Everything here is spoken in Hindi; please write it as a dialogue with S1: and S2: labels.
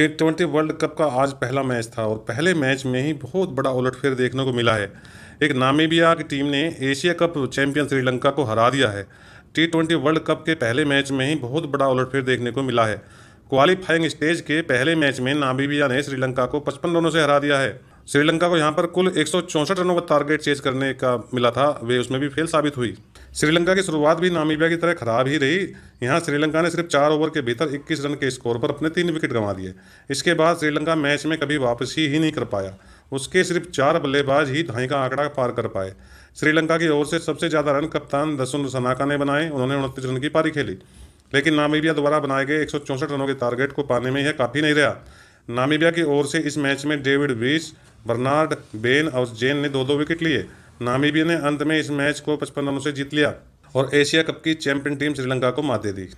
S1: टी ट्वेंटी वर्ल्ड कप का आज पहला मैच था और पहले मैच में ही बहुत बड़ा उलटफेर देखने को मिला है एक नामीबिया की टीम ने एशिया कप चैंपियन श्रीलंका को हरा दिया है टी ट्वेंटी वर्ल्ड कप के पहले मैच में ही बहुत बड़ा उलटफेर देखने को मिला है क्वालिफाइंग स्टेज के पहले मैच में नामीबिया ने श्रीलंका को पचपन रनों से हरा दिया है श्रीलंका को यहाँ पर कुल एक रनों का टारगेट चेज करने का मिला था वे उसमें भी फेल साबित हुई श्रीलंका की शुरुआत भी नामीबिया की तरह खराब ही रही यहाँ श्रीलंका ने सिर्फ चार ओवर के भीतर 21 रन के स्कोर पर अपने तीन विकेट गंवा दिए इसके बाद श्रीलंका मैच में कभी वापसी ही नहीं कर पाया उसके सिर्फ चार बल्लेबाज ही धाई का आंकड़ा पार कर पाए श्रीलंका की ओर से सबसे ज़्यादा रन कप्तान दसुन सनाका ने बनाए उन्होंने उनतीस रन की पारी खेली लेकिन नामीबिया द्वारा बनाए गए एक रनों के टारगेट को पाने में यह काफ़ी नहीं रहा नामीबिया की ओर से इस मैच में डेविड वीस बर्नार्ड बेन और जेन ने दो दो विकेट लिए नामीबिया ने अंत में इस मैच को पचपन रनों से जीत लिया और एशिया कप की चैंपियन टीम श्रीलंका को मात दे दी